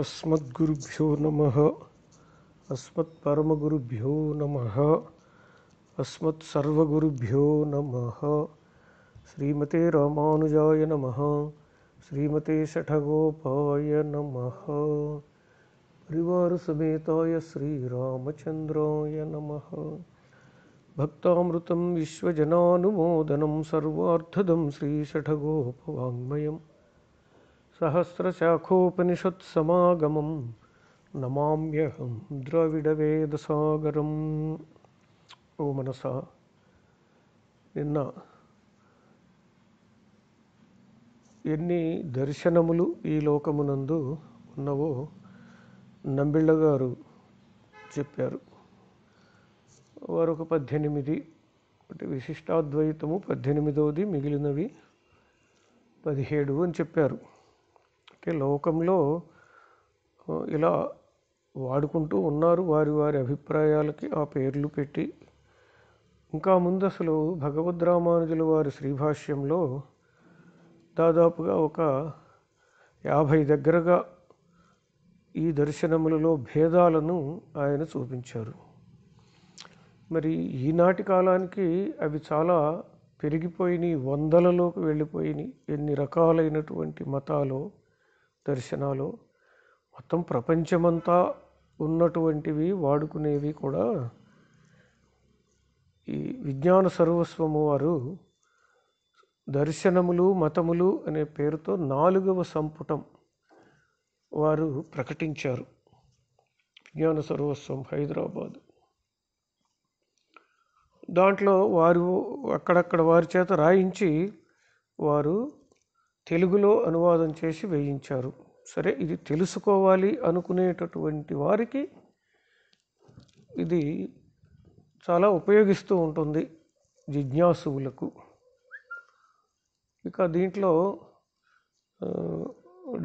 अस्मद्गुरुभ्यो नमः अस्मत्परमगुरुभ्यो नमः अस्मत्सर्वगुरुभ्यो नमः श्रीमते रामानुजाय नमः श्रीमते शठगोपाय नमः परिवारसमेताय श्रीरामचन्द्राय नमः भक्तामृतं विश्वजनानुमोदनं सर्वार्थदं श्रीषठगोपवाङ्मयम् నమామ్యహం नमाम्यहं द्रविडवेदसागरं ఓ మనస నిన్న ఎన్ని దర్శనములు ఈ లోకమునందు ఉన్నవో నంబిళ్ళ గారు చెప్పారు వారు ఒక పద్దెనిమిది అంటే విశిష్టాద్వైతము పద్దెనిమిదవది మిగిలినవి పదిహేడు అని చెప్పారు అంటే లోకంలో ఇలా వాడుకుంటూ ఉన్నారు వారి వారి అభిప్రాయాలకి ఆ పేర్లు పెట్టి ఇంకా ముందు అసలు భగవద్ రామానుజుల వారి శ్రీభాష్యంలో దాదాపుగా ఒక యాభై దగ్గరగా ఈ దర్శనములలో భేదాలను ఆయన చూపించారు మరి ఈనాటి కాలానికి అవి చాలా పెరిగిపోయినాయి వందలలోకి వెళ్ళిపోయినాయి ఎన్ని రకాలైనటువంటి మతాలు దర్శనాలు మొత్తం ప్రపంచమంతా ఉన్నటువంటివి వాడుకునేవి కూడా ఈ విజ్ఞాన సర్వస్వము వారు దర్శనములు మతములు అనే పేరుతో నాలుగవ సంపుటం వారు ప్రకటించారు విజ్ఞాన సర్వస్వం హైదరాబాద్ దాంట్లో వారు అక్కడక్కడ వారి చేత రాయించి వారు తెలుగులో అనువాదం చేసి వేయించారు సరే ఇది తెలుసుకోవాలి అనుకునేటటువంటి వారికి ఇది చాలా ఉపయోగిస్తూ ఉంటుంది జిజ్ఞాసువులకు ఇక దీంట్లో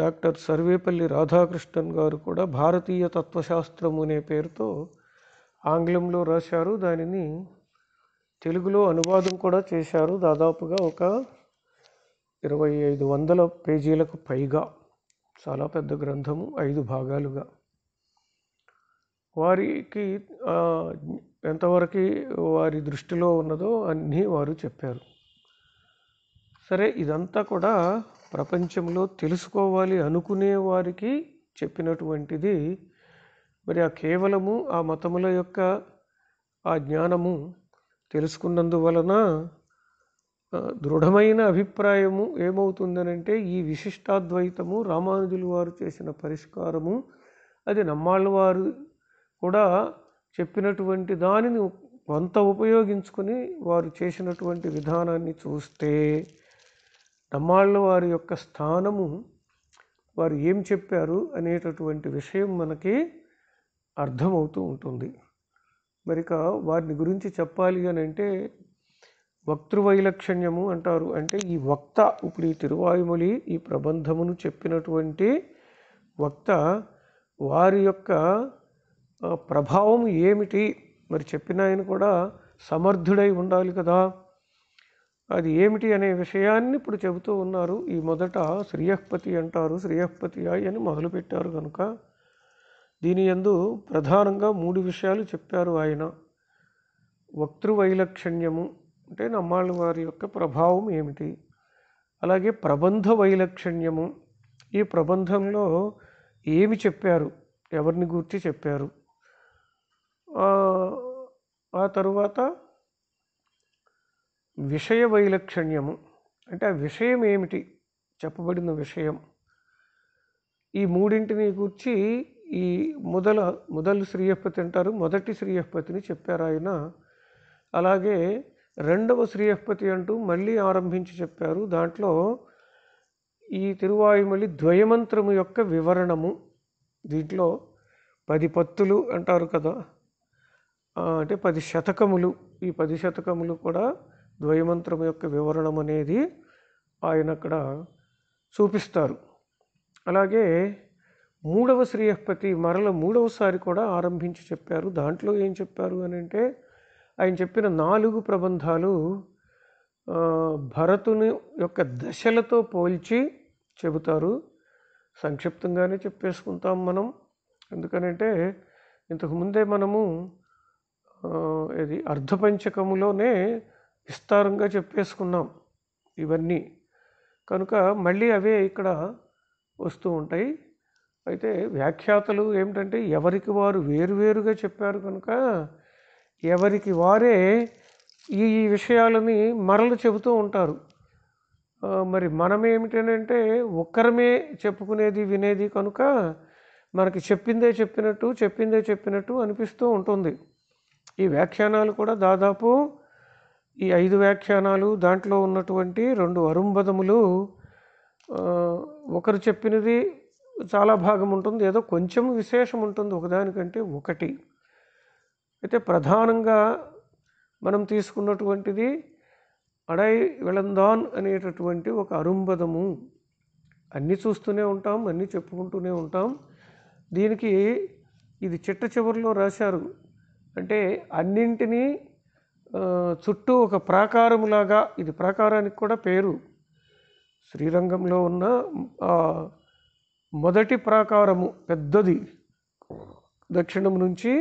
డాక్టర్ సర్వేపల్లి రాధాకృష్ణన్ గారు కూడా భారతీయ తత్వశాస్త్రం అనే పేరుతో ఆంగ్లంలో రాశారు దానిని తెలుగులో అనువాదం కూడా చేశారు దాదాపుగా ఒక ఇరవై ఐదు వందల పేజీలకు పైగా చాలా పెద్ద గ్రంథము ఐదు భాగాలుగా వారికి ఎంతవరకు వారి దృష్టిలో ఉన్నదో అన్నీ వారు చెప్పారు సరే ఇదంతా కూడా ప్రపంచంలో తెలుసుకోవాలి అనుకునే వారికి చెప్పినటువంటిది మరి ఆ కేవలము ఆ మతముల యొక్క ఆ జ్ఞానము తెలుసుకున్నందువలన దృఢమైన అభిప్రాయము ఏమవుతుందనంటే ఈ విశిష్టాద్వైతము రామానుజులు వారు చేసిన పరిష్కారము అది నమ్మాళ్ళవారు కూడా చెప్పినటువంటి దానిని కొంత ఉపయోగించుకొని వారు చేసినటువంటి విధానాన్ని చూస్తే నమ్మాళ్ళ వారి యొక్క స్థానము వారు ఏం చెప్పారు అనేటటువంటి విషయం మనకి అర్థమవుతూ ఉంటుంది మరిక వారిని గురించి చెప్పాలి అని అంటే వక్తృవైలక్షణ్యము అంటారు అంటే ఈ వక్త ఇప్పుడు ఈ తిరువాయుమలి ఈ ప్రబంధమును చెప్పినటువంటి వక్త వారి యొక్క ప్రభావం ఏమిటి మరి చెప్పిన ఆయన కూడా సమర్థుడై ఉండాలి కదా అది ఏమిటి అనే విషయాన్ని ఇప్పుడు చెబుతూ ఉన్నారు ఈ మొదట శ్రీయహ్పతి అంటారు శ్రీయహ్పతి అని మొదలుపెట్టారు కనుక దీని ఎందు ప్రధానంగా మూడు విషయాలు చెప్పారు ఆయన వక్తృవైలక్షణ్యము అంటే నమ్మాళ్ళ వారి యొక్క ప్రభావం ఏమిటి అలాగే ప్రబంధ వైలక్షణ్యము ఈ ప్రబంధంలో ఏమి చెప్పారు ఎవరిని గూర్చి చెప్పారు ఆ తరువాత విషయ వైలక్షణ్యము అంటే ఆ విషయం ఏమిటి చెప్పబడిన విషయం ఈ మూడింటిని గూర్చి ఈ మొదల మొదలు శ్రీయపతి అంటారు మొదటి శ్రీయపతిని చెప్పారు ఆయన అలాగే రెండవ శ్రీహస్పతి అంటూ మళ్ళీ ఆరంభించి చెప్పారు దాంట్లో ఈ తిరువాయుమలి ద్వయమంత్రము యొక్క వివరణము దీంట్లో పది పత్తులు అంటారు కదా అంటే పది శతకములు ఈ పది శతకములు కూడా ద్వయమంత్రము యొక్క వివరణం అనేది ఆయన అక్కడ చూపిస్తారు అలాగే మూడవ శ్రీయపతి మరల మూడవసారి కూడా ఆరంభించి చెప్పారు దాంట్లో ఏం చెప్పారు అని అంటే ఆయన చెప్పిన నాలుగు ప్రబంధాలు భరతుని యొక్క దశలతో పోల్చి చెబుతారు సంక్షిప్తంగానే చెప్పేసుకుంటాం మనం ఎందుకనంటే ఇంతకుముందే మనము ఇది అర్ధపంచకములోనే విస్తారంగా చెప్పేసుకున్నాం ఇవన్నీ కనుక మళ్ళీ అవే ఇక్కడ వస్తూ ఉంటాయి అయితే వ్యాఖ్యాతలు ఏమిటంటే ఎవరికి వారు వేరువేరుగా చెప్పారు కనుక ఎవరికి వారే ఈ విషయాలని మరలు చెబుతూ ఉంటారు మరి మనం ఏమిటనంటే ఒక్కరమే చెప్పుకునేది వినేది కనుక మనకి చెప్పిందే చెప్పినట్టు చెప్పిందే చెప్పినట్టు అనిపిస్తూ ఉంటుంది ఈ వ్యాఖ్యానాలు కూడా దాదాపు ఈ ఐదు వ్యాఖ్యానాలు దాంట్లో ఉన్నటువంటి రెండు అరుంబదములు ఒకరు చెప్పినది చాలా భాగం ఉంటుంది ఏదో కొంచెం విశేషం ఉంటుంది ఒకదానికంటే ఒకటి అయితే ప్రధానంగా మనం తీసుకున్నటువంటిది అడై విలందాన్ అనేటటువంటి ఒక అరుంబదము అన్నీ చూస్తూనే ఉంటాం అన్నీ చెప్పుకుంటూనే ఉంటాం దీనికి ఇది చిట్ట చివరిలో రాశారు అంటే అన్నింటినీ చుట్టూ ఒక ప్రాకారములాగా ఇది ప్రాకారానికి కూడా పేరు శ్రీరంగంలో ఉన్న మొదటి ప్రాకారము పెద్దది దక్షిణం నుంచి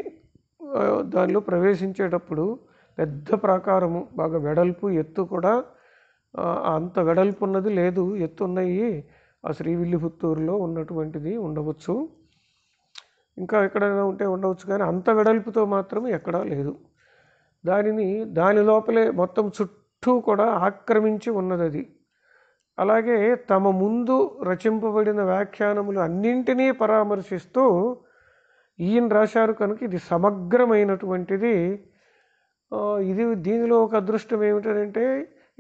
దానిలో ప్రవేశించేటప్పుడు పెద్ద ప్రాకారము బాగా వెడల్పు ఎత్తు కూడా అంత వెడల్పు ఉన్నది లేదు ఎత్తు ఉన్నాయి ఆ శ్రీవిల్లిపుత్తూరులో ఉన్నటువంటిది ఉండవచ్చు ఇంకా ఎక్కడైనా ఉంటే ఉండవచ్చు కానీ అంత వెడల్పుతో మాత్రం ఎక్కడా లేదు దానిని దాని లోపలే మొత్తం చుట్టూ కూడా ఆక్రమించి ఉన్నది అది అలాగే తమ ముందు రచింపబడిన వ్యాఖ్యానములు అన్నింటినీ పరామర్శిస్తూ ఈయన రాశారు కనుక ఇది సమగ్రమైనటువంటిది ఇది దీనిలో ఒక అదృష్టం ఏమిటంటే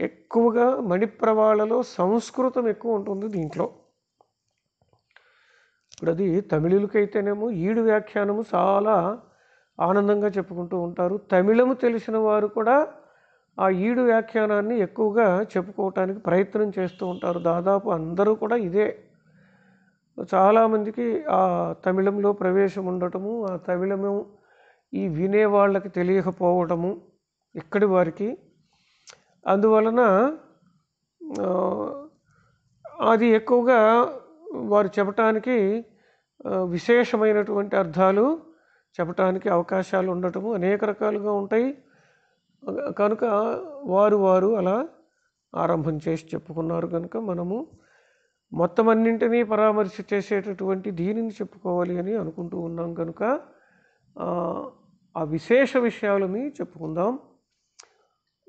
ఎక్కువగా మణిప్రవాళలో సంస్కృతం ఎక్కువ ఉంటుంది దీంట్లో ఇప్పుడు అది తమిళులకైతేనేమో ఈడు వ్యాఖ్యానము చాలా ఆనందంగా చెప్పుకుంటూ ఉంటారు తమిళము తెలిసిన వారు కూడా ఆ ఈడు వ్యాఖ్యానాన్ని ఎక్కువగా చెప్పుకోవటానికి ప్రయత్నం చేస్తూ ఉంటారు దాదాపు అందరూ కూడా ఇదే చాలామందికి ఆ తమిళంలో ప్రవేశం ఉండటము ఆ తమిళము ఈ వినేవాళ్ళకి తెలియకపోవటము ఇక్కడి వారికి అందువలన అది ఎక్కువగా వారు చెప్పటానికి విశేషమైనటువంటి అర్థాలు చెప్పటానికి అవకాశాలు ఉండటము అనేక రకాలుగా ఉంటాయి కనుక వారు వారు అలా ఆరంభం చేసి చెప్పుకున్నారు కనుక మనము మొత్తం అన్నింటినీ పరామర్శ చేసేటటువంటి దీనిని చెప్పుకోవాలి అని అనుకుంటూ ఉన్నాం కనుక ఆ విశేష విషయాలని చెప్పుకుందాం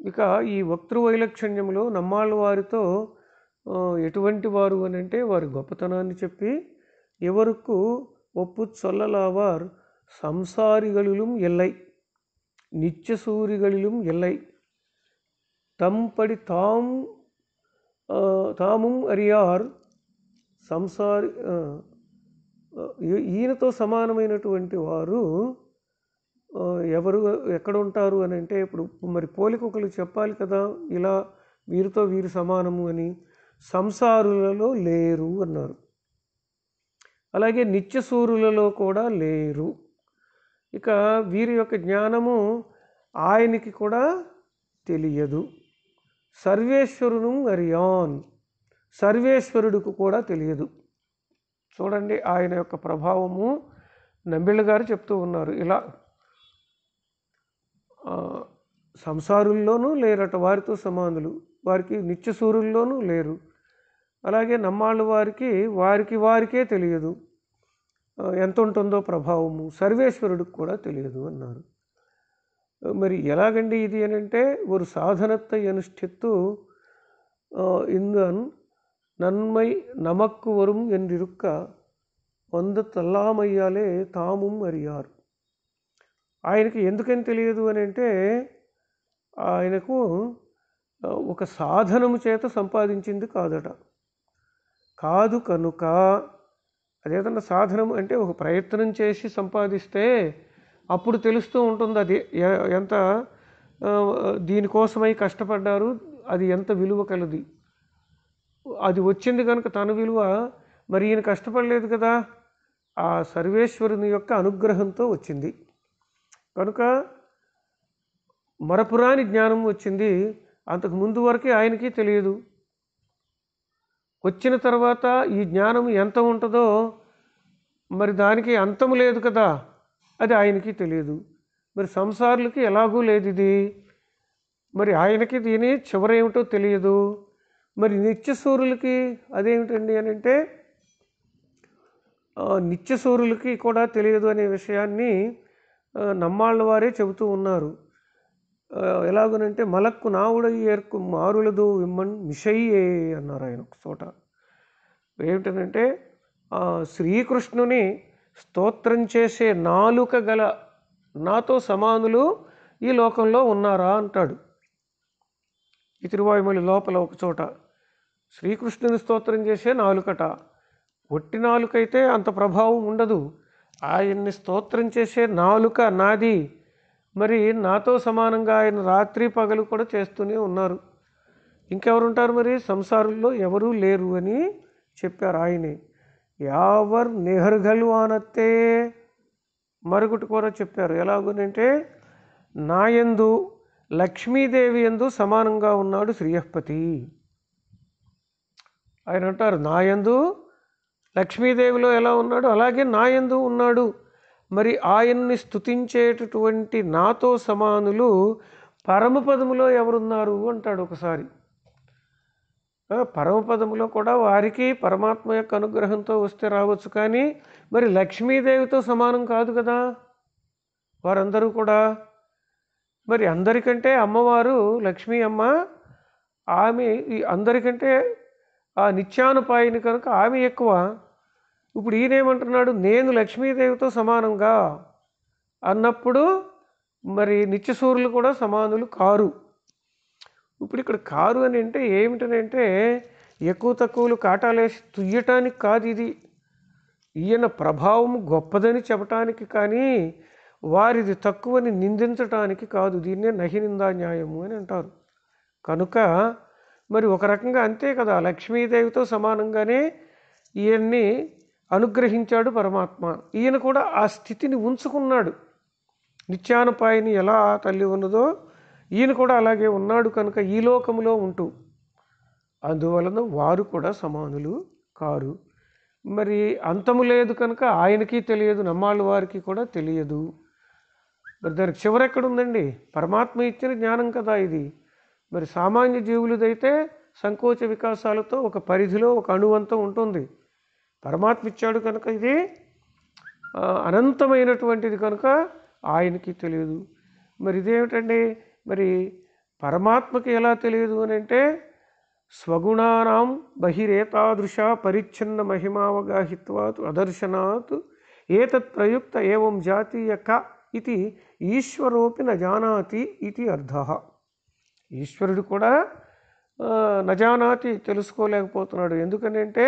ఇక ఈ వక్తృవైలక్షణ్యంలో నమ్మాళ్ళ వారితో ఎటువంటి వారు అని అంటే వారి గొప్పతనాన్ని చెప్పి ఎవరుకు ఒప్పు చొల్లలావార్ సంసారిகளிலும் எல்லை நிச்சசூரிகளிலும் ఎల్లై తంపడి తాము తాము అరియార్ సంసారి ఈయనతో సమానమైనటువంటి వారు ఎవరు ఎక్కడ ఉంటారు అని అంటే ఇప్పుడు మరి పోలికొకలు చెప్పాలి కదా ఇలా వీరితో వీరు సమానము అని సంసారులలో లేరు అన్నారు అలాగే నిత్యసూరులలో కూడా లేరు ఇక వీరి యొక్క జ్ఞానము ఆయనకి కూడా తెలియదు సర్వేశ్వరును అరియాన్ సర్వేశ్వరుడికి కూడా తెలియదు చూడండి ఆయన యొక్క ప్రభావము నంబిళ్ళ గారు చెప్తూ ఉన్నారు ఇలా సంసారుల్లోనూ లేరట వారితో సమానులు వారికి నిత్యసూరుల్లోనూ లేరు అలాగే నమ్మాళ్ళు వారికి వారికి వారికే తెలియదు ఎంత ఉంటుందో ప్రభావము సర్వేశ్వరుడికి కూడా తెలియదు అన్నారు మరి ఎలాగండి ఇది అని అంటే వారు సాధనత్త అనుష్ఠిత్తు అని நன்மை நமக்கு வரும் என்றிருக்க వంద తల్లామయ్యాలే తాము అరియారు ఆయనకి ఎందుకని తెలియదు అని అంటే ఆయనకు ఒక సాధనము చేత సంపాదించింది కాదట కాదు కనుక అదేదన్నా సాధనం అంటే ఒక ప్రయత్నం చేసి సంపాదిస్తే అప్పుడు తెలుస్తూ ఉంటుంది అది ఎంత దీనికోసమై కష్టపడ్డారు అది ఎంత విలువ కలది అది వచ్చింది కనుక తన విలువ మరి ఈయన కష్టపడలేదు కదా ఆ సర్వేశ్వరుని యొక్క అనుగ్రహంతో వచ్చింది కనుక మరపురాని జ్ఞానం వచ్చింది అంతకు ముందు వరకే ఆయనకి తెలియదు వచ్చిన తర్వాత ఈ జ్ఞానం ఎంత ఉంటుందో మరి దానికి అంతం లేదు కదా అది ఆయనకి తెలియదు మరి సంసారులకి ఎలాగూ లేదు ఇది మరి ఆయనకి దీని చివరేమిటో తెలియదు మరి నిత్యసూరులకి అదేమిటండి అని అంటే నిత్యసూరులకి కూడా తెలియదు అనే విషయాన్ని నమ్మాళ్ళ వారే చెబుతూ ఉన్నారు ఎలాగనంటే మలక్కు నావుడై ఏర్కు మారులదు విమ్మన్ మిషయ్యే అన్నారు ఆయన ఒక చోట ఏమిటనంటే శ్రీకృష్ణుని స్తోత్రం చేసే నాలుక గల నాతో సమానులు ఈ లోకంలో ఉన్నారా అంటాడు ఈ తిరువాయుమలి లోపల ఒకచోట శ్రీకృష్ణుని స్తోత్రం చేసే నాలుకట ఒట్టి నాలుకైతే అంత ప్రభావం ఉండదు ఆయన్ని స్తోత్రం చేసే నాలుక నాది మరి నాతో సమానంగా ఆయన రాత్రి పగలు కూడా చేస్తూనే ఉన్నారు ఇంకెవరుంటారు మరి సంసారుల్లో ఎవరూ లేరు అని చెప్పారు ఆయనే యావర్ నెహర్గలు అనత్తే మరొకటి కూడా చెప్పారు ఎలాగునంటే నాయందు లక్ష్మీదేవి ఎందు సమానంగా ఉన్నాడు శ్రీయపతి ఆయన అంటారు నాయందు లక్ష్మీదేవిలో ఎలా ఉన్నాడు అలాగే నాయందు ఉన్నాడు మరి ఆయన్ని స్థుతించేటటువంటి నాతో సమానులు పరమపదములో ఎవరున్నారు అంటాడు ఒకసారి పరమపదములో కూడా వారికి పరమాత్మ యొక్క అనుగ్రహంతో వస్తే రావచ్చు కానీ మరి లక్ష్మీదేవితో సమానం కాదు కదా వారందరూ కూడా మరి అందరికంటే అమ్మవారు లక్ష్మీ అమ్మ ఆమె అందరికంటే ఆ నిత్యానుపాయిని కనుక ఆమె ఎక్కువ ఇప్పుడు ఈయనేమంటున్నాడు నేను లక్ష్మీదేవితో సమానంగా అన్నప్పుడు మరి నిత్యసూరులు కూడా సమానులు కారు ఇప్పుడు ఇక్కడ కారు అని అంటే ఏమిటనంటే ఎక్కువ తక్కువలు కాటాలేసి తుయ్యటానికి కాదు ఇది ఈయన ప్రభావం గొప్పదని చెప్పటానికి కానీ వారిది తక్కువని నిందించటానికి కాదు దీన్నే నహినిందా న్యాయము అని అంటారు కనుక మరి ఒక రకంగా అంతే కదా లక్ష్మీదేవితో సమానంగానే ఈయన్ని అనుగ్రహించాడు పరమాత్మ ఈయన కూడా ఆ స్థితిని ఉంచుకున్నాడు నిత్యానుపాయని ఎలా తల్లి ఉన్నదో ఈయన కూడా అలాగే ఉన్నాడు కనుక ఈ లోకంలో ఉంటూ అందువలన వారు కూడా సమానులు కారు మరి అంతము లేదు కనుక ఆయనకి తెలియదు నమ్మాళ్ళ వారికి కూడా తెలియదు మరి ఎక్కడ చివరెక్కడుందండి పరమాత్మ ఇచ్చిన జ్ఞానం కదా ఇది మరి సామాన్య జీవులదైతే సంకోచ వికాసాలతో ఒక పరిధిలో ఒక అణువంతం ఉంటుంది పరమాత్మ ఇచ్చాడు కనుక ఇది అనంతమైనటువంటిది కనుక ఆయనకి తెలియదు మరి ఇదేమిటండి మరి పరమాత్మకి ఎలా తెలియదు అని అంటే స్వగుణానం బహిరేతాదృశ పరిచ్ఛిన్న మహిమావగాహిత్వాత్ అదర్శనాత్ ఏతత్ ప్రయుక్త ఏం జాతీయ క ఇది ఈశ్వరోపి నజానాతి ఇది అర్థ ఈశ్వరుడు కూడా నజానాతి తెలుసుకోలేకపోతున్నాడు ఎందుకనంటే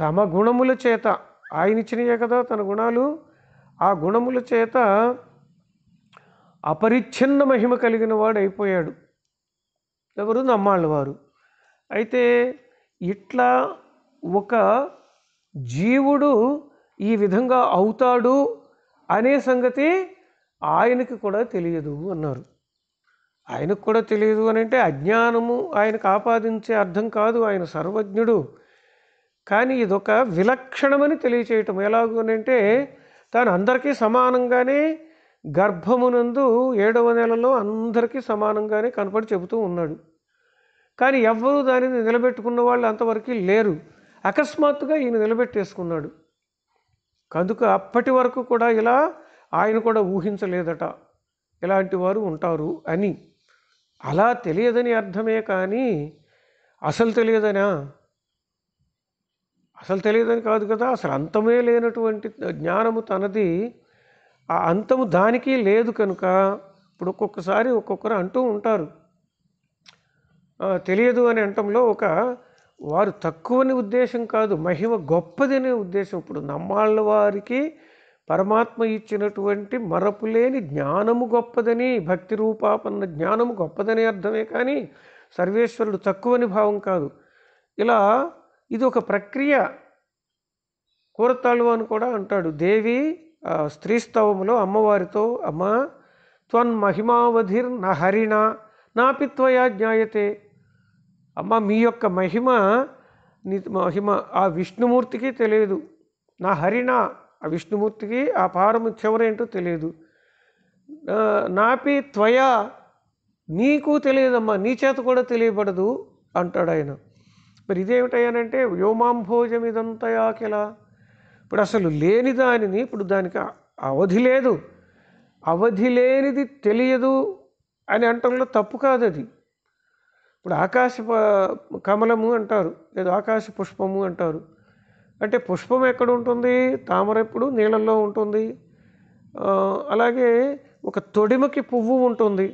తమ గుణముల చేత ఆయన ఇచ్చినయే కదా తన గుణాలు ఆ గుణముల చేత అపరిచ్ఛిన్న మహిమ కలిగిన వాడు అయిపోయాడు ఎవరు వారు అయితే ఇట్లా ఒక జీవుడు ఈ విధంగా అవుతాడు అనే సంగతి ఆయనకి కూడా తెలియదు అన్నారు ఆయనకు కూడా తెలియదు అని అంటే అజ్ఞానము ఆయనకు ఆపాదించే అర్థం కాదు ఆయన సర్వజ్ఞుడు కానీ ఇదొక విలక్షణమని తెలియచేయటం అంటే తాను అందరికీ సమానంగానే గర్భమునందు ఏడవ నెలలో అందరికీ సమానంగానే కనపడి చెబుతూ ఉన్నాడు కానీ ఎవ్వరూ దానిని నిలబెట్టుకున్న వాళ్ళు అంతవరకు లేరు అకస్మాత్తుగా ఈయన నిలబెట్టేసుకున్నాడు కందుకు అప్పటి వరకు కూడా ఇలా ఆయన కూడా ఊహించలేదట ఇలాంటి వారు ఉంటారు అని అలా తెలియదని అర్థమే కానీ అసలు తెలియదనా అసలు తెలియదని కాదు కదా అసలు అంతమే లేనటువంటి జ్ఞానము తనది ఆ అంతము దానికి లేదు కనుక ఇప్పుడు ఒక్కొక్కసారి ఒక్కొక్కరు అంటూ ఉంటారు తెలియదు అని అంటంలో ఒక వారు తక్కువని ఉద్దేశం కాదు మహిమ గొప్పదనే ఉద్దేశం ఇప్పుడు నమ్మాళ్ళ వారికి పరమాత్మ ఇచ్చినటువంటి మరపులేని జ్ఞానము గొప్పదని భక్తి రూపాపన్న జ్ఞానము గొప్పదని అర్థమే కానీ సర్వేశ్వరుడు తక్కువని భావం కాదు ఇలా ఇది ఒక ప్రక్రియ కూరతాళు అని కూడా అంటాడు దేవి స్త్రీ స్తవములో అమ్మవారితో అమ్మ మహిమావధిర్ నా హరిణ నా పిత్వయా జ్ఞాయతే అమ్మ మీ యొక్క మహిమ నీ మహిమ ఆ విష్ణుమూర్తికి తెలియదు నా హరిణ ఆ విష్ణుమూర్తికి ఆ పారము చివరేంటో తెలియదు నాపి త్వయ నీకు తెలియదమ్మా నీ చేత కూడా తెలియబడదు అంటాడు ఆయన మరి ఇదేమిటయ్యానంటే వ్యోమాంభోజం ఇదంతయాకిల ఇప్పుడు అసలు లేని దానిని ఇప్పుడు దానికి అవధి లేదు అవధి లేనిది తెలియదు అని అంటంలో తప్పు కాదు అది ఇప్పుడు ఆకాశ కమలము అంటారు లేదు ఆకాశ పుష్పము అంటారు అంటే పుష్పం ఎక్కడ ఉంటుంది తామర ఎప్పుడు నీళ్ళల్లో ఉంటుంది అలాగే ఒక తొడిమకి పువ్వు ఉంటుంది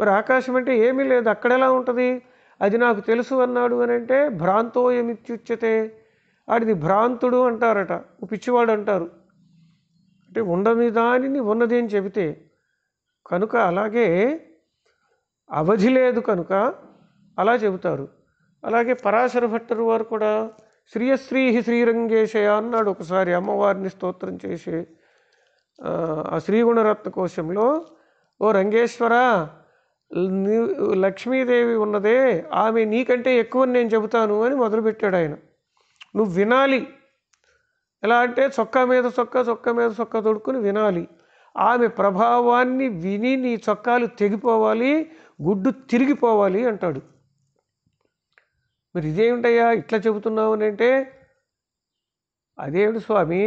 మరి ఆకాశం అంటే ఏమీ లేదు అక్కడ ఎలా ఉంటుంది అది నాకు తెలుసు అన్నాడు అని అంటే భ్రాంతో ఏమిత్యుచ్యతే ఆడిని భ్రాంతుడు అంటారట పిచ్చివాడు అంటారు అంటే ఉండని దానిని ఉన్నది అని చెబితే కనుక అలాగే అవధి లేదు కనుక అలా చెబుతారు అలాగే పరాశర భట్టరు వారు కూడా శ్రీయశ్రీ శ్రీరంగేశయ అన్నాడు ఒకసారి అమ్మవారిని స్తోత్రం చేసి ఆ శ్రీగుణరత్న కోశంలో ఓ రంగేశ్వర లక్ష్మీదేవి ఉన్నదే ఆమె నీకంటే ఎక్కువ నేను చెబుతాను అని మొదలుపెట్టాడు ఆయన నువ్వు వినాలి ఎలా అంటే చొక్కా మీద చొక్కా చొక్కా మీద చొక్కా తొడుక్కుని వినాలి ఆమె ప్రభావాన్ని విని నీ చొక్కాలు తెగిపోవాలి గుడ్డు తిరిగిపోవాలి అంటాడు మరి ఇదేమిటయ్యా ఇట్లా చెబుతున్నావు అని అంటే అదేమిటి స్వామి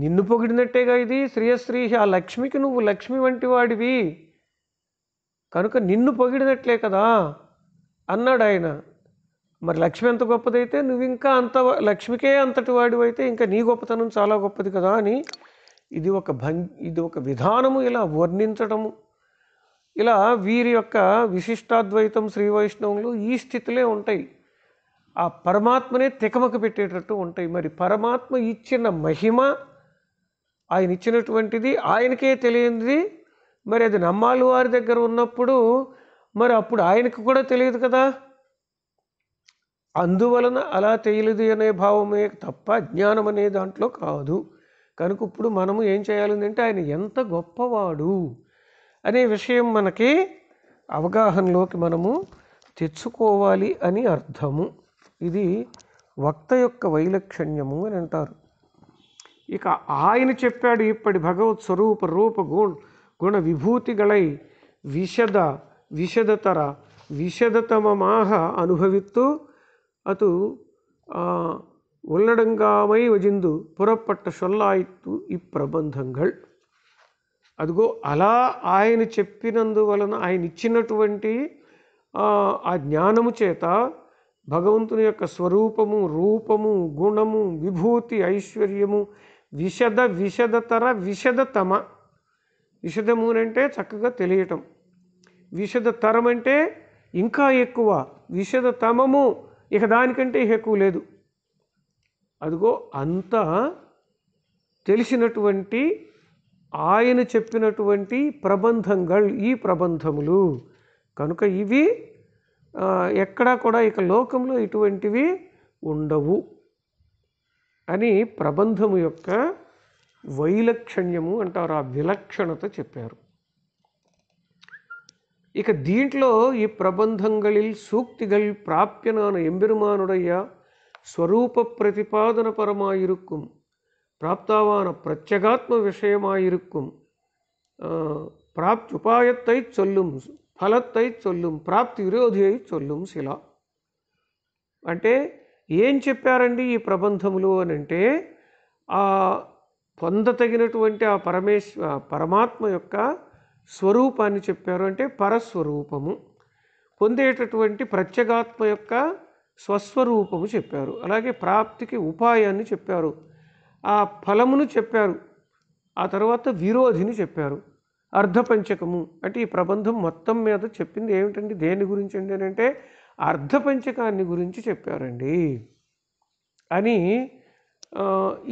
నిన్ను పొగిడినట్టేగా ఇది శ్రీయశ్రీ ఆ లక్ష్మికి నువ్వు లక్ష్మి వంటి వాడివి కనుక నిన్ను పొగిడినట్లే కదా అన్నాడు ఆయన మరి లక్ష్మి ఎంత గొప్పదైతే నువ్వు ఇంకా అంత లక్ష్మికే అంతటి వాడివైతే ఇంకా నీ గొప్పతనం చాలా గొప్పది కదా అని ఇది ఒక భం ఇది ఒక విధానము ఇలా వర్ణించడము ఇలా వీరి యొక్క విశిష్టాద్వైతం శ్రీవైష్ణవులు ఈ స్థితిలో ఉంటాయి ఆ పరమాత్మనే తికమక పెట్టేటట్టు ఉంటాయి మరి పరమాత్మ ఇచ్చిన మహిమ ఆయన ఇచ్చినటువంటిది ఆయనకే తెలియంది మరి అది నమ్మాలి వారి దగ్గర ఉన్నప్పుడు మరి అప్పుడు ఆయనకు కూడా తెలియదు కదా అందువలన అలా తెలియదు అనే భావమే తప్ప జ్ఞానం అనే దాంట్లో కాదు కనుక ఇప్పుడు మనము ఏం చేయాలంటే ఆయన ఎంత గొప్పవాడు అనే విషయం మనకి అవగాహనలోకి మనము తెచ్చుకోవాలి అని అర్థము ఇది వక్త యొక్క వైలక్షణ్యము అని అంటారు ఇక ఆయన చెప్పాడు ఇప్పటి భగవత్ స్వరూప రూప గుణ గుణ విభూతిగలై విషద విషదతర విషదతమమాహ అనుభవిత్తు అతు ఉల్లడంగామై వజిందు ಪುರಪಟ್ಟ షొల్లాయిత్తు ఈ ప్రబంధంగా అదిగో అలా ఆయన చెప్పినందువలన ఆయన ఇచ్చినటువంటి ఆ జ్ఞానము చేత భగవంతుని యొక్క స్వరూపము రూపము గుణము విభూతి ఐశ్వర్యము విషద విషదతర విషదతమ విషదము అంటే చక్కగా తెలియటం విషదతరం అంటే ఇంకా ఎక్కువ విషదతమము ఇక దానికంటే ఎక్కువ లేదు అదిగో అంత తెలిసినటువంటి ఆయన చెప్పినటువంటి ప్రబంధంగా ఈ ప్రబంధములు కనుక ఇవి ఎక్కడా కూడా ఇక లోకంలో ఇటువంటివి ఉండవు అని ప్రబంధము యొక్క వైలక్షణ్యము అంటారు ఆ విలక్షణత చెప్పారు ఇక దీంట్లో ఈ ప్రబంధంగళిల్ సూక్తిగల్ ప్రాప్యనాన ఎంబెరుమానుడయ్య స్వరూప ప్రతిపాదన పరమాయిరుక్కుం பிராப்தாவான பிரத்யகாத்ம விஷயமாயிருக்கும் பிராப்தி உபாயத்தை சொல்லும் ఫలత్తై చొల్లుం ప్రాప్తి విరోధి అయి சிலா శిల అంటే ఏం చెప్పారండి ఈ ప్రబంధములు అని అంటే ఆ పొందతగినటువంటి ఆ పరమేశ్వ పరమాత్మ యొక్క స్వరూపాన్ని చెప్పారు అంటే పరస్వరూపము పొందేటటువంటి ప్రత్యేగాత్మ యొక్క స్వస్వరూపము చెప్పారు అలాగే ప్రాప్తికి ఉపాయాన్ని చెప్పారు ఆ ఫలమును చెప్పారు ఆ తర్వాత విరోధిని చెప్పారు అర్ధపంచకము అంటే ఈ ప్రబంధం మొత్తం మీద చెప్పింది ఏమిటండి దేని గురించి అండి అని అంటే అర్ధపంచకాన్ని గురించి చెప్పారండి అని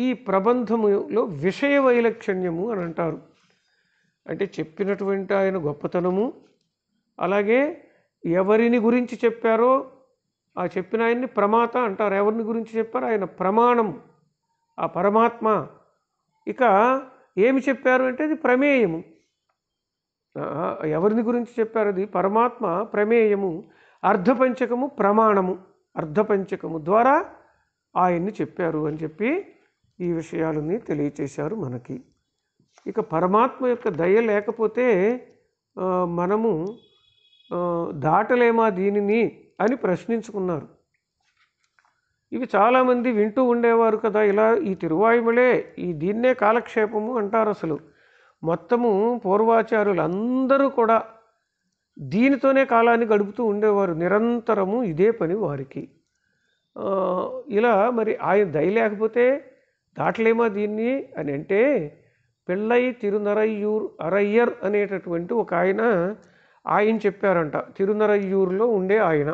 ఈ ప్రబంధములో విషయ వైలక్షణ్యము అని అంటారు అంటే చెప్పినటువంటి ఆయన గొప్పతనము అలాగే ఎవరిని గురించి చెప్పారో ఆ చెప్పిన ఆయన్ని ప్రమాత అంటారు ఎవరిని గురించి చెప్పారు ఆయన ప్రమాణం ఆ పరమాత్మ ఇక ఏమి చెప్పారు అంటే అది ప్రమేయము ఎవరిని గురించి చెప్పారు అది పరమాత్మ ప్రమేయము అర్ధపంచకము ప్రమాణము అర్ధపంచకము ద్వారా ఆయన్ని చెప్పారు అని చెప్పి ఈ విషయాలని తెలియచేశారు మనకి ఇక పరమాత్మ యొక్క దయ లేకపోతే మనము దాటలేమా దీనిని అని ప్రశ్నించుకున్నారు ఇవి చాలామంది వింటూ ఉండేవారు కదా ఇలా ఈ తిరువాయుమలే ఈ దీన్నే కాలక్షేపము అంటారు అసలు మొత్తము పూర్వాచార్యులు అందరూ కూడా దీనితోనే కాలాన్ని గడుపుతూ ఉండేవారు నిరంతరము ఇదే పని వారికి ఇలా మరి ఆయన దయ లేకపోతే దాటలేమా దీన్ని అని అంటే పిళ్ళై తిరునరయ్యూర్ అరయ్యర్ అనేటటువంటి ఒక ఆయన ఆయన చెప్పారంట తిరునరయ్యూరులో ఉండే ఆయన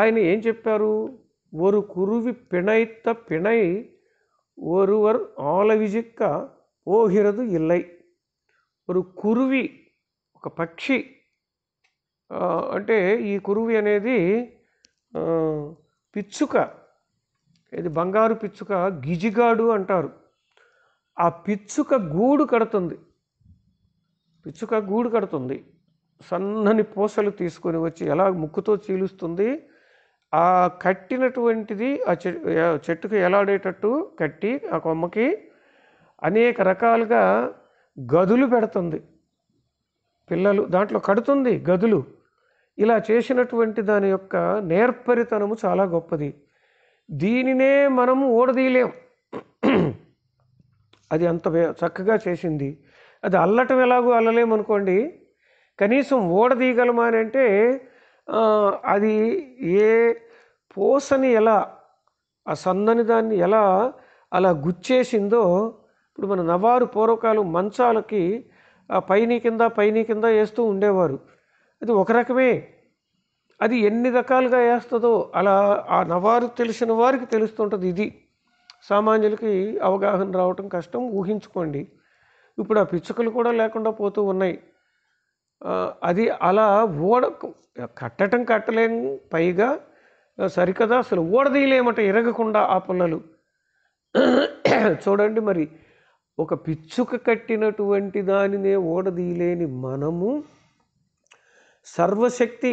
ఆయన ఏం చెప్పారు ஒரு குருவி பிணைத்த பிணை ஒருவர் ஆலவிஜிக்க போகிறது இல்லை ஒரு కురువి ఒక పక్షి అంటే ఈ కురువి అనేది పిచ్చుక ఇది బంగారు పిచ్చుక గిజిగాడు అంటారు ఆ పిచ్చుక గూడు కడుతుంది పిచ్చుక గూడు కడుతుంది సన్నని పూసలు తీసుకొని వచ్చి ఎలా ముక్కుతో చీలుస్తుంది ఆ కట్టినటువంటిది ఆ చెట్టుకు ఎలాడేటట్టు కట్టి ఆ కొమ్మకి అనేక రకాలుగా గదులు పెడుతుంది పిల్లలు దాంట్లో కడుతుంది గదులు ఇలా చేసినటువంటి దాని యొక్క నేర్పరితనము చాలా గొప్పది దీనినే మనము ఊడదీయలేం అది అంత చక్కగా చేసింది అది అల్లటం ఎలాగో అల్లలేమనుకోండి కనీసం ఓడదీయగలమా అని అంటే అది ఏ పూసని ఎలా ఆ సన్నని దాన్ని ఎలా అలా గుచ్చేసిందో ఇప్పుడు మన నవారు పూర్వకాలు మంచాలకి ఆ పైన కింద పైన కింద వేస్తూ ఉండేవారు అది ఒక రకమే అది ఎన్ని రకాలుగా వేస్తుందో అలా ఆ నవారు తెలిసిన వారికి తెలుస్తుంటుంది ఇది సామాన్యులకి అవగాహన రావటం కష్టం ఊహించుకోండి ఇప్పుడు ఆ పిచ్చుకలు కూడా లేకుండా పోతూ ఉన్నాయి అది అలా ఓడ కట్టడం కట్టలేం పైగా సరికదా అసలు ఊడదీయలేమట ఇరగకుండా ఆ పుల్లలు చూడండి మరి ఒక పిచ్చుక కట్టినటువంటి దానినే ఓడదీయలేని మనము సర్వశక్తి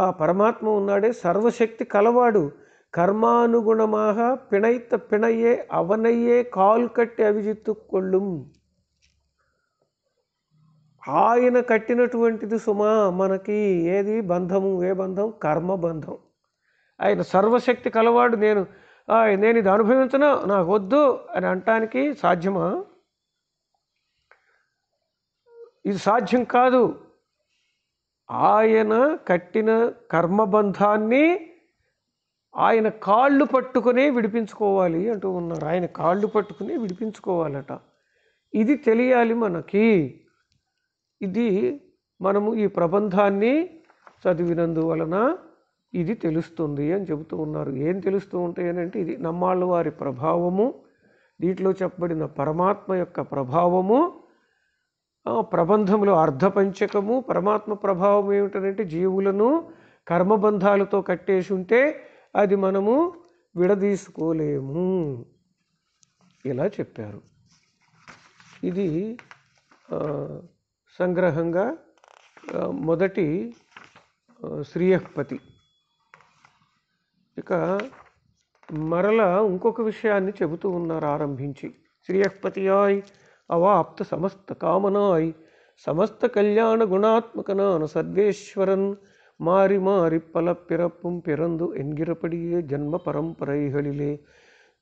ఆ పరమాత్మ ఉన్నాడే సర్వశక్తి కలవాడు కర్మానుగుణమాహ పిణైత పిణయ్యే అవనయ్యే కాలు కట్టి అవిజిత్తుకొళ్ళుం ఆయన కట్టినటువంటిది సుమా మనకి ఏది బంధము ఏ బంధం కర్మ బంధం ఆయన సర్వశక్తి కలవాడు నేను నేను ఇది అనుభవించను నాకు వద్దు అని అనటానికి సాధ్యమా ఇది సాధ్యం కాదు ఆయన కట్టిన కర్మబంధాన్ని ఆయన కాళ్ళు పట్టుకునే విడిపించుకోవాలి అంటూ ఉన్నారు ఆయన కాళ్ళు పట్టుకుని విడిపించుకోవాలట ఇది తెలియాలి మనకి ఇది మనము ఈ ప్రబంధాన్ని చదివినందువలన ఇది తెలుస్తుంది అని చెబుతూ ఉన్నారు ఏం తెలుస్తూ ఉంటాయనంటే ఇది నమ్మాళ్ళ వారి ప్రభావము దీంట్లో చెప్పబడిన పరమాత్మ యొక్క ప్రభావము ప్రబంధంలో అర్ధపంచకము పరమాత్మ ప్రభావం ఏమిటంటే జీవులను కర్మబంధాలతో కట్టేసి ఉంటే అది మనము విడదీసుకోలేము ఇలా చెప్పారు ఇది సంగ్రహంగా మొదటి శ్రీయపతి ఇక మరల ఇంకొక విషయాన్ని చెబుతూ ఉన్నారు ఆరంభించి శ్రీయపతియాయ్ అవాప్త సమస్త కామనాయ్ సమస్త కళ్యాణ గుణాత్మకనాను సర్వేశ్వరన్ మారి మారి పల పిరప్పం పిరందు ఎన్గిరపడియే జన్మ పరంపరైహళిలే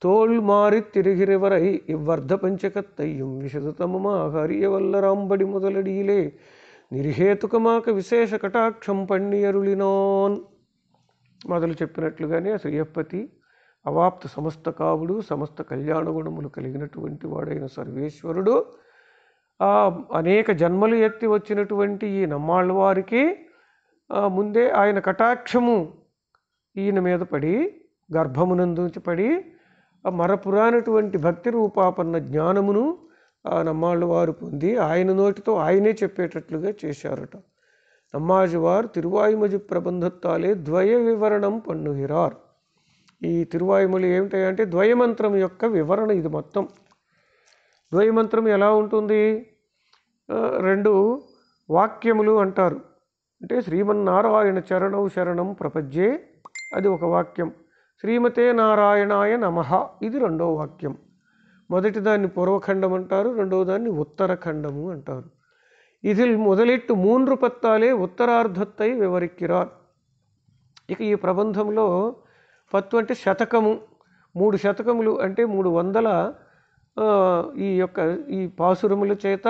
తోల్ మారి తిరిగిరివరై ఇవ్వర్ధ పంచకత్తయ్యం విషదతమమా హరియ వల్లరాంబడి మొదలడీలే నిర్హేతుకమాక విశేష కటాక్షం పణ్యరుళినాన్ మొదలు చెప్పినట్లుగానే శ్రీయపతి అవాప్త సమస్త కావుడు సమస్త కళ్యాణ గుణములు కలిగినటువంటి వాడైన సర్వేశ్వరుడు అనేక జన్మలు ఎత్తి వచ్చినటువంటి ఈ నమ్మాళ్ళవారికి ముందే ఆయన కటాక్షము ఈయన మీద పడి గర్భమునందుంచి పడి మరపురానటువంటి భక్తి రూపాపన్న జ్ఞానమును నమ్మాళ్ళవారు పొంది ఆయన నోటితో ఆయనే చెప్పేటట్లుగా చేశారట நம்மாழ்வார் తిరువాయిమజి ప్రబంధత్వాలే ద్వయ వివరణం పన్నుహిరార్ ఈ తిరువాయిమలు ఏమిటాయంటే ద్వయమంత్రం యొక్క వివరణ ఇది మొత్తం ద్వయమంత్రం ఎలా ఉంటుంది రెండు వాక్యములు అంటారు అంటే శ్రీమన్నారాయణ చరణం శరణం ప్రపంచే అది ఒక వాక్యం శ్రీమతే నారాయణాయ నమ ఇది రెండో వాక్యం మొదటిదాన్ని పూర్వఖండం అంటారు రెండవ దాన్ని ఉత్తరఖండము అంటారు இதில் మొదలెట్టు మూன்று పత్తాలే ఉత్తరార్ధత్తై వివరిక్కిరార్ ఇక ఈ ప్రబంధంలో పత్తు అంటే శతకము మూడు శతకములు అంటే మూడు వందల ఈ యొక్క ఈ పాసురముల చేత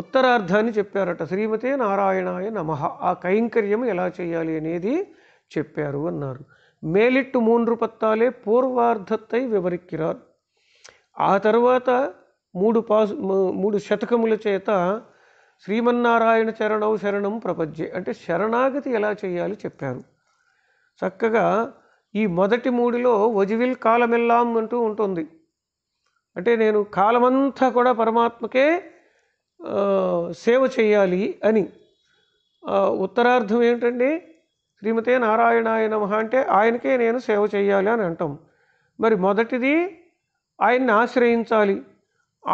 ఉత్తరార్ధాన్ని చెప్పారట శ్రీమతే నారాయణాయ నమ ఆ కైంకర్యం ఎలా చేయాలి అనేది చెప్పారు అన్నారు మేలిట్టు మూండ్రు పత్తాలే పూర్వార్ధత్తై వివరిక్కిరారు ఆ తర్వాత మూడు పాసు మూడు శతకముల చేత శ్రీమన్నారాయణ చరణం శరణం ప్రపంచే అంటే శరణాగతి ఎలా చేయాలి చెప్పారు చక్కగా ఈ మొదటి మూడిలో వజివిల్ కాలమెల్లాం అంటూ ఉంటుంది అంటే నేను కాలమంతా కూడా పరమాత్మకే సేవ చేయాలి అని ఉత్తరార్థం ఏంటండి శ్రీమతే నారాయణాయ నమ అంటే ఆయనకే నేను సేవ చేయాలి అని అంటాం మరి మొదటిది ఆయన్ని ఆశ్రయించాలి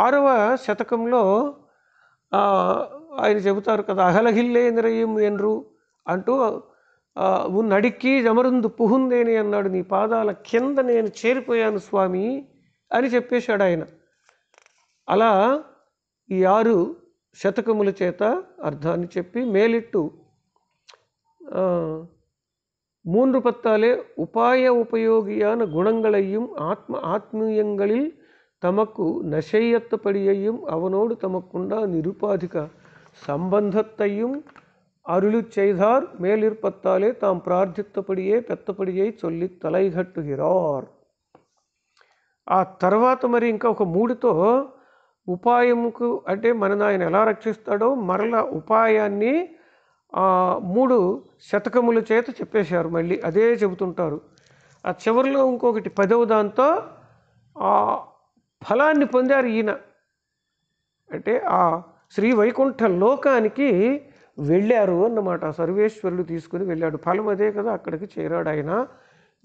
ఆరవ శతకంలో ఆయన చెబుతారు కదా అహలహిల్లే నిరయం ఎన్రు అంటూ ఉన్నడిక్కి జమరుందు పుహుందేని అన్నాడు నీ పాదాల కింద నేను చేరిపోయాను స్వామి అని చెప్పేశాడు ఆయన అలా ఈ ఆరు శతకముల చేత అర్థాన్ని చెప్పి మేలిట్టు மூன்று పత్తాలే ఉపాయ ఉపయోగియాన குணங்களையும் ఆత్మ ஆத்மீயங்களில் తమకు ತಮಕು అవనోడు తమకుండా నిరుపాధిక సంబంధత్తయ్యం സംബന്ധത്തെയും അരുളി మేలిర్పత్తాలే മേലിർപ്പത്താലെ ప్రార్థిత్తపడియే పెత్తపడియై చొల్లి తలైఘట్టు హిరార్ ఆ తర్వాత మరి ఇంకా ఒక మూడుతో ఉపాయముకు అంటే మనని ఆయన ఎలా రక్షిస్తాడో మరల ఉపాయాన్ని ఆ మూడు శతకముల చేత చెప్పేశారు మళ్ళీ అదే చెబుతుంటారు ఆ చివరిలో ఇంకొకటి పదవ దాంతో ఫలాన్ని పొందారు ఈయన అంటే ఆ శ్రీ వైకుంఠ లోకానికి వెళ్ళారు అన్నమాట సర్వేశ్వరులు తీసుకుని వెళ్ళాడు ఫలం అదే కదా అక్కడికి చేరాడు ఆయన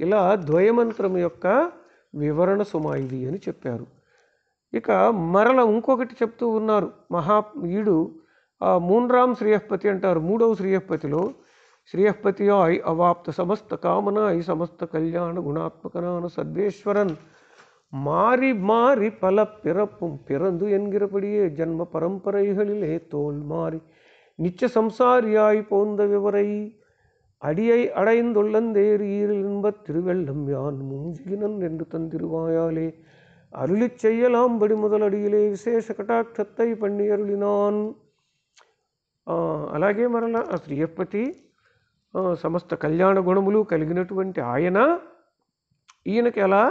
ఇలా ద్వయమంత్రం యొక్క వివరణ సుమాయిది అని చెప్పారు ఇక మరల ఇంకొకటి చెప్తూ ఉన్నారు మహా ఈడు మూన్రామ్ శ్రీయపతి అంటారు మూడవ శ్రీయపతిలో శ్రీయపతియాయ్ అవాప్త సమస్త కామనాయ్ సమస్త కళ్యాణ గుణాత్మకనాను సద్వేశ్వరన్ மாறி மாறி பல பிறப்பும் பிறந்து என்கிறபடியே ஜன்ம பரம்பரைகளிலே தோல் மாறி நிச்ச சம்சாரியாய் போந்த விவரை அடியை அடைந்துள்ளந்தேர் ஈரில் திருவெள்ளம் யான் மூஞ்சினன் என்று தந்திருவாயாலே அருளி செய்யலாம் படி முதலடியிலே விசேஷ கட்டாட்சத்தை பண்ணி அருளினான் అలాగే మరలా ஸ்ரீயப்பதி సమస్త కళ్యాణ గుణములు కలిగినటువంటి ఆయన ఈయనకి ఎలా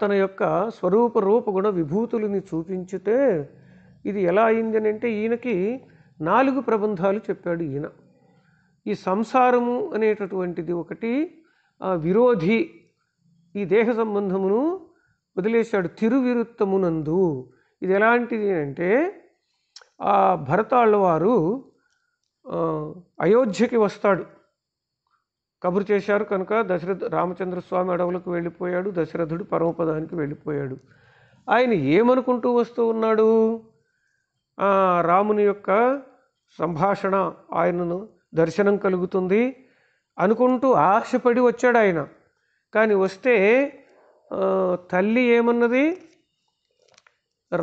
తన యొక్క స్వరూప రూపగుణ విభూతులని చూపించితే ఇది ఎలా అయింది అని అంటే ఈయనకి నాలుగు ప్రబంధాలు చెప్పాడు ఈయన ఈ సంసారము అనేటటువంటిది ఒకటి విరోధి ఈ దేహ సంబంధమును వదిలేశాడు తిరువిరుత్తమునందు ఇది ఎలాంటిది అంటే ఆ భరతాళ్ళవారు అయోధ్యకి వస్తాడు కబురు చేశారు కనుక దశరథ రామచంద్రస్వామి అడవులకు వెళ్ళిపోయాడు దశరథుడు పరమపదానికి వెళ్ళిపోయాడు ఆయన ఏమనుకుంటూ వస్తూ ఉన్నాడు రాముని యొక్క సంభాషణ ఆయనను దర్శనం కలుగుతుంది అనుకుంటూ ఆశపడి వచ్చాడు ఆయన కానీ వస్తే తల్లి ఏమన్నది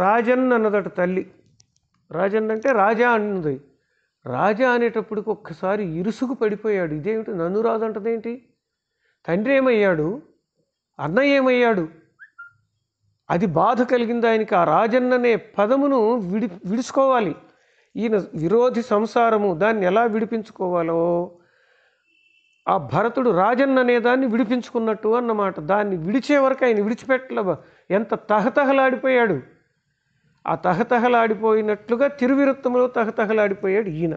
రాజన్ అన్నదట తల్లి రాజన్ అంటే రాజా అన్నది రాజా అనేటప్పటికి ఒక్కసారి ఇరుసుకు పడిపోయాడు ఇదేమిటి నన్ను రాజు అంటదేంటి తండ్రి ఏమయ్యాడు అన్న ఏమయ్యాడు అది బాధ కలిగింది ఆయనకి ఆ రాజన్ననే పదమును విడి విడుచుకోవాలి ఈయన విరోధి సంసారము దాన్ని ఎలా విడిపించుకోవాలో ఆ భరతుడు అనే దాన్ని విడిపించుకున్నట్టు అన్నమాట దాన్ని విడిచే వరకు ఆయన విడిచిపెట్ట ఎంత తహతహలాడిపోయాడు ఆ తహతహలాడిపోయినట్లుగా తిరువిరుత్తంలో తహతహలాడిపోయాడు ఈయన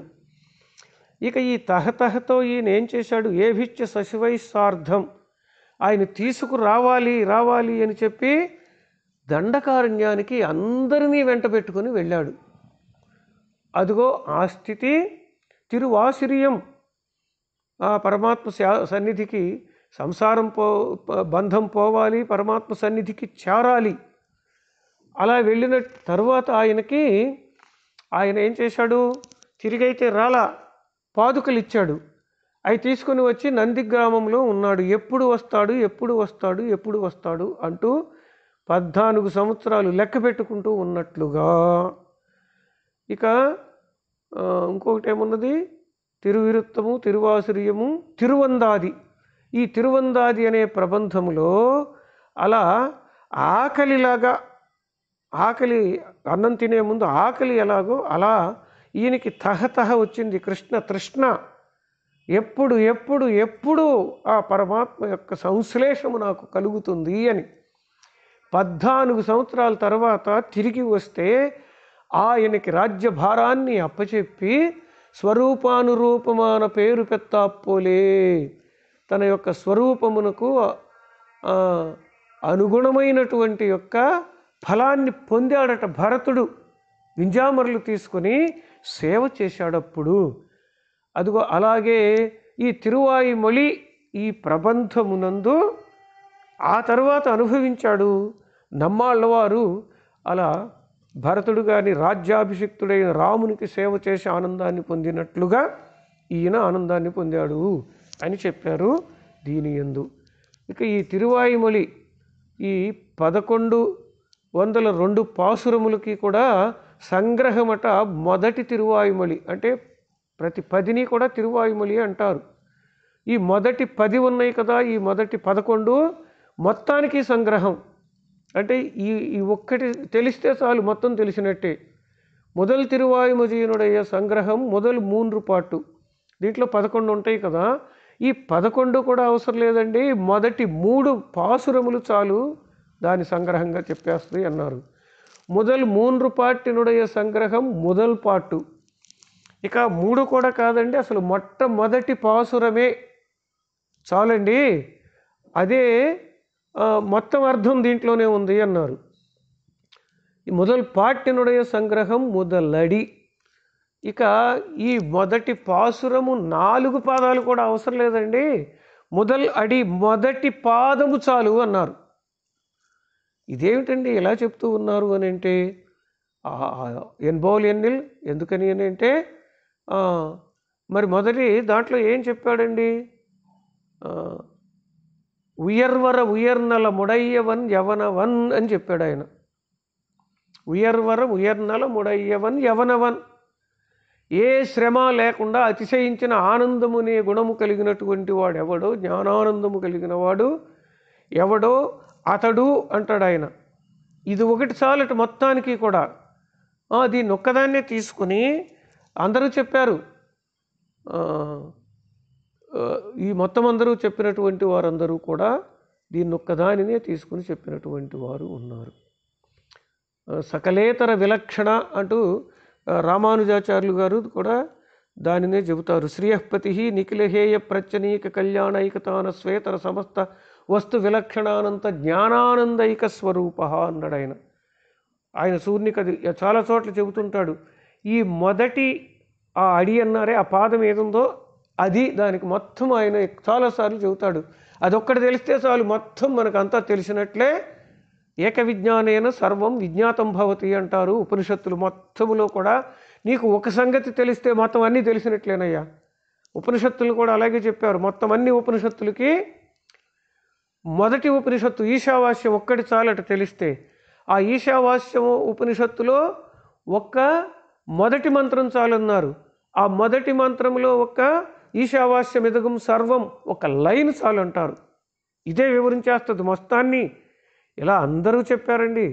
ఇక ఈ తహతహతో ఈయన ఏం చేశాడు ఏభిచ్చ శశివై సార్థం ఆయన తీసుకురావాలి రావాలి అని చెప్పి దండకారణ్యానికి అందరినీ వెంట పెట్టుకుని వెళ్ళాడు అదిగో ఆ స్థితి తిరువాసిరియం ఆ పరమాత్మ సన్నిధికి సంసారం పో బంధం పోవాలి పరమాత్మ సన్నిధికి చేరాలి అలా వెళ్ళిన తర్వాత ఆయనకి ఆయన ఏం చేశాడు తిరిగైతే రాలా పాదుకలు ఇచ్చాడు అవి తీసుకుని వచ్చి నంది గ్రామంలో ఉన్నాడు ఎప్పుడు వస్తాడు ఎప్పుడు వస్తాడు ఎప్పుడు వస్తాడు అంటూ పద్నాలుగు సంవత్సరాలు లెక్క పెట్టుకుంటూ ఉన్నట్లుగా ఇక ఇంకొకటి ఏమున్నది తిరువిరుత్తము తిరువాసుర్యము తిరువందాది ఈ తిరువందాది అనే ప్రబంధములో అలా ఆకలిలాగా ఆకలి అన్నం తినే ముందు ఆకలి ఎలాగో అలా ఈయనకి తహతహ వచ్చింది కృష్ణ తృష్ణ ఎప్పుడు ఎప్పుడు ఎప్పుడు ఆ పరమాత్మ యొక్క సంశ్లేషము నాకు కలుగుతుంది అని పద్నాలుగు సంవత్సరాల తర్వాత తిరిగి వస్తే ఆయనకి రాజ్యభారాన్ని అప్పచెప్పి స్వరూపానురూపమాన పేరు పెత్తాపోలే తన యొక్క స్వరూపమునకు అనుగుణమైనటువంటి యొక్క ఫలాన్ని పొందాడట భరతుడు నింజామరులు తీసుకొని సేవ చేశాడప్పుడు అదిగో అలాగే ఈ మొలి ఈ ప్రబంధమునందు ఆ తర్వాత అనుభవించాడు నమ్మాళ్ళవారు అలా భరతుడు కాని రాజ్యాభిషిక్తుడైన రామునికి సేవ చేసి ఆనందాన్ని పొందినట్లుగా ఈయన ఆనందాన్ని పొందాడు అని చెప్పారు దీని ఎందు ఇక ఈ తిరువాయిమొలి ఈ పదకొండు వందల రెండు పాసురములకి కూడా సంగ్రహమట మొదటి తిరువాయుమలి అంటే ప్రతి పదిని కూడా తిరువాయుమలి అంటారు ఈ మొదటి పది ఉన్నాయి కదా ఈ మొదటి పదకొండు మొత్తానికి సంగ్రహం అంటే ఈ ఈ ఒక్కటి తెలిస్తే చాలు మొత్తం తెలిసినట్టే మొదలు తిరువాయుమజీనుడయ్య సంగ్రహం మొదలు మూన్రు పాటు దీంట్లో పదకొండు ఉంటాయి కదా ఈ పదకొండు కూడా అవసరం లేదండి మొదటి మూడు పాసురములు చాలు దాని సంగ్రహంగా చెప్పేస్తుంది అన్నారు முதல் మూன்று పాటినుடைய సంగ్రహం మొదల్ పాటు ఇక మూడు కూడా కాదండి అసలు మొట్టమొదటి పాసురమే చాలండి అదే మొత్తం అర్థం దీంట్లోనే ఉంది అన్నారు మొదలు పాటినుడయ సంగ్రహం మొదలడి ఇక ఈ మొదటి పాసురము నాలుగు పాదాలు కూడా అవసరం లేదండి మొదల్ అడి మొదటి పాదము చాలు అన్నారు ఇదేమిటండి ఎలా చెప్తూ ఉన్నారు అని అంటే ఎన్బోల్ ఎన్నిల్ ఎందుకని అని అంటే మరి మొదటి దాంట్లో ఏం చెప్పాడండి ఉయర్వర ఉయర్నల ముడయ్యవన్ యవనవన్ అని చెప్పాడు ఆయన ఉయర్వర ఉయర్నల ముడయ్యవన్ యవనవన్ ఏ శ్రమ లేకుండా అతిశయించిన ఆనందమునే గుణము కలిగినటువంటి వాడెవడో జ్ఞానానందము కలిగిన వాడు ఎవడో అతడు అంటాడు ఆయన ఇది ఒకటి అటు మొత్తానికి కూడా దీన్ని ఒక్కదాన్నే తీసుకుని అందరూ చెప్పారు ఈ మొత్తం అందరూ చెప్పినటువంటి వారందరూ కూడా దీన్ని ఒక్కదానినే తీసుకుని చెప్పినటువంటి వారు ఉన్నారు సకలేతర విలక్షణ అంటూ రామానుజాచార్యులు గారు కూడా దానినే చెబుతారు శ్రీయపతి నిఖిలహేయ ప్రత్యనీక కళ్యాణైకతాన శ్వేతర సమస్త వస్తు విలక్షణానంత జ్ఞానానందైక స్వరూప అన్నాడు ఆయన ఆయన సూర్యునికి అది చాలా చోట్ల చెబుతుంటాడు ఈ మొదటి ఆ అడి అన్నారే ఆ పాదం ఏదుందో అది దానికి మొత్తం ఆయన చాలాసార్లు చెబుతాడు అదొక్కటి తెలిస్తే చాలు మొత్తం మనకు అంతా తెలిసినట్లే ఏక విజ్ఞానేన సర్వం విజ్ఞాతం భవతి అంటారు ఉపనిషత్తులు మొత్తములో కూడా నీకు ఒక సంగతి తెలిస్తే మొత్తం అన్నీ తెలిసినట్లేనయ్యా ఉపనిషత్తులు కూడా అలాగే చెప్పారు మొత్తం అన్ని ఉపనిషత్తులకి మొదటి ఉపనిషత్తు ఈశావాస్యం ఒక్కటి చాలట తెలిస్తే ఆ ఈశావాస్యము ఉపనిషత్తులో ఒక్క మొదటి మంత్రం చాలన్నారు ఆ మొదటి మంత్రంలో ఒక ఈశావాస్యం ఎదగం సర్వం ఒక లైన్ చాలు అంటారు ఇదే వివరించేస్తుంది మొత్తాన్ని ఇలా అందరూ చెప్పారండి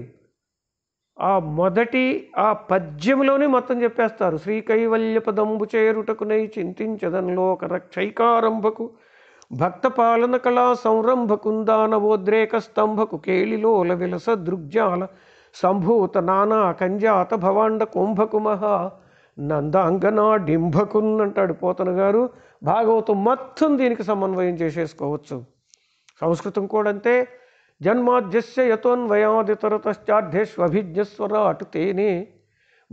ఆ మొదటి ఆ పద్యంలోనే మొత్తం చెప్పేస్తారు శ్రీకైవల్య పదంబు చేరుటకునై చింతించదన్లో ఒక రక్షైకారంభకు భక్త పాలన కళా సంరంభకుందానవోద్రేక స్తంభకు కేళిలోల విలస దృగ్జాల సంభూత నానా కంజాత భవాండ కుంభకు మహా డింభకున్ అంటాడు పోతన గారు భాగవతం మొత్తం దీనికి సమన్వయం చేసేసుకోవచ్చు సంస్కృతం కూడా అంతే జన్మాద్యస్య యతోన్వయాదితరతశ్చాఢ్యస్వభిజ్ఞస్వరాటు తేనే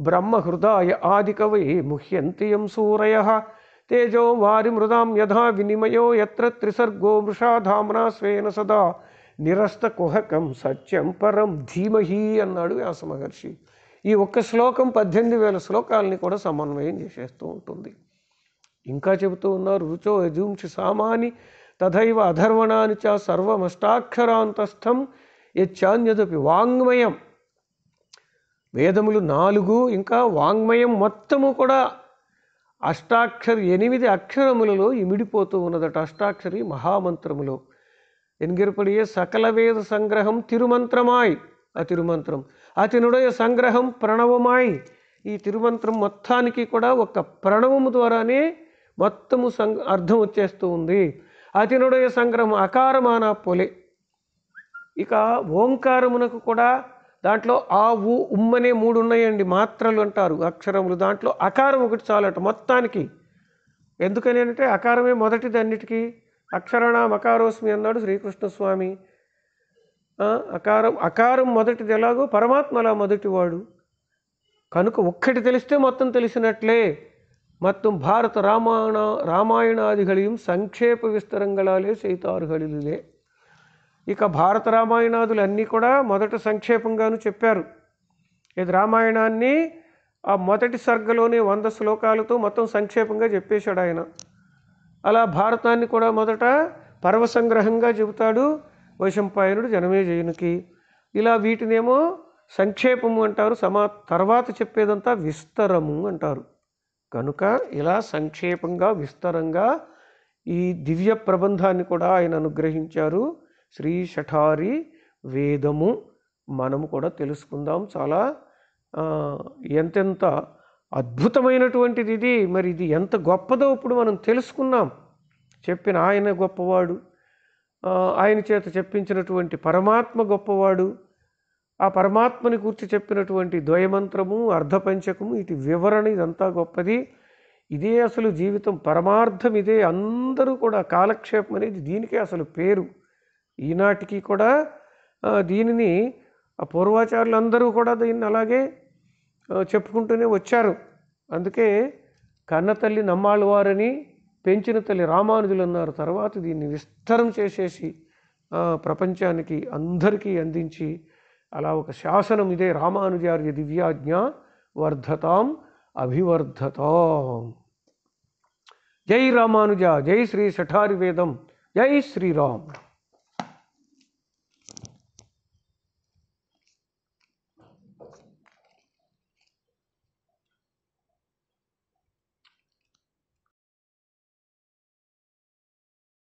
బ్రహ్మహృదాయ కవై ముహ్యంతియం సూరయ తేజో వారి మృదాం యథా వినిమయో ఎత్ర త్రిసర్గో మృషా స్వేన సదా నిరస్త కుహకం సత్యం పరం ధీమహి అన్నాడు వ్యాస మహర్షి ఈ ఒక్క శ్లోకం పద్దెనిమిది వేల శ్లోకాలని కూడా సమన్వయం చేసేస్తూ ఉంటుంది ఇంకా చెబుతూ ఉన్నారు రుచో యజుంషి సామాని తథైవ అధర్వణాని చ సర్వమష్టాక్షరాంతస్థం యచ్చాన్యదపి వాంగ్మయం వేదములు నాలుగు ఇంకా వాంగ్మయం మొత్తము కూడా అష్టాక్షరి ఎనిమిది అక్షరములలో ఇమిడిపోతూ ఉన్నదట అష్టాక్షరి మహామంత్రములో ఎన్గిరపడియే సకల వేద సంగ్రహం తిరుమంత్రమాయ్ ఆ తిరుమంత్రం అతనుడయ సంగ్రహం ప్రణవమాయ్ ఈ తిరుమంత్రం మొత్తానికి కూడా ఒక ప్రణవము ద్వారానే మొత్తము సం అర్థం వచ్చేస్తూ ఉంది అతినుడయ సంగ్రహం అకారమాన పొలే ఇక ఓంకారమునకు కూడా దాంట్లో ఆ ఊ ఉమ్మనే మూడు ఉన్నాయండి మాత్రలు అంటారు అక్షరములు దాంట్లో అకారం ఒకటి చాలట మొత్తానికి ఎందుకని అంటే అకారమే మొదటిది అన్నిటికీ అక్షరణ అకారోస్మి అన్నాడు శ్రీకృష్ణస్వామి అకారం అకారం మొదటిది ఎలాగో పరమాత్మలా మొదటివాడు కనుక ఒక్కటి తెలిస్తే మొత్తం తెలిసినట్లే మొత్తం భారత రామాయణ రామాయణాదిగளையும் సంక్షేప విస్తరంగళాలే సైతారుగళిలే ఇక భారత రామాయణాదులు అన్నీ కూడా మొదట సంక్షేపంగాను చెప్పారు ఇది రామాయణాన్ని ఆ మొదటి సర్గలోనే వంద శ్లోకాలతో మొత్తం సంక్షేపంగా చెప్పేశాడు ఆయన అలా భారతాన్ని కూడా మొదట పర్వసంగ్రహంగా చెబుతాడు వైశంపాయనుడు జనమేజయునికి ఇలా వీటినేమో సంక్షేపము అంటారు సమా తర్వాత చెప్పేదంతా విస్తరము అంటారు కనుక ఇలా సంక్షేపంగా విస్తరంగా ఈ దివ్య ప్రబంధాన్ని కూడా ఆయన అనుగ్రహించారు శ్రీ షఠారి వేదము మనము కూడా తెలుసుకుందాం చాలా ఎంతెంత అద్భుతమైనటువంటిది ఇది మరి ఇది ఎంత గొప్పదో ఇప్పుడు మనం తెలుసుకున్నాం చెప్పిన ఆయన గొప్పవాడు ఆయన చేత చెప్పించినటువంటి పరమాత్మ గొప్పవాడు ఆ పరమాత్మని కూర్చి చెప్పినటువంటి ద్వయమంత్రము అర్ధపంచకము ఇది వివరణ ఇదంతా గొప్పది ఇదే అసలు జీవితం పరమార్థం ఇదే అందరూ కూడా కాలక్షేపం అనేది దీనికే అసలు పేరు ఈనాటికి కూడా దీనిని పూర్వాచారులు అందరూ కూడా దీన్ని అలాగే చెప్పుకుంటూనే వచ్చారు అందుకే కన్నతల్లి నమ్మాళ్ళవారని పెంచిన తల్లి రామానుజులు అన్నారు తర్వాత దీన్ని విస్తరం చేసేసి ప్రపంచానికి అందరికీ అందించి అలా ఒక శాసనం ఇదే రామానుజార్య దివ్యాజ్ఞ వర్ధతాం అభివర్ధతాం జై రామానుజ జై శ్రీ సఠారి వేదం జై శ్రీరామ్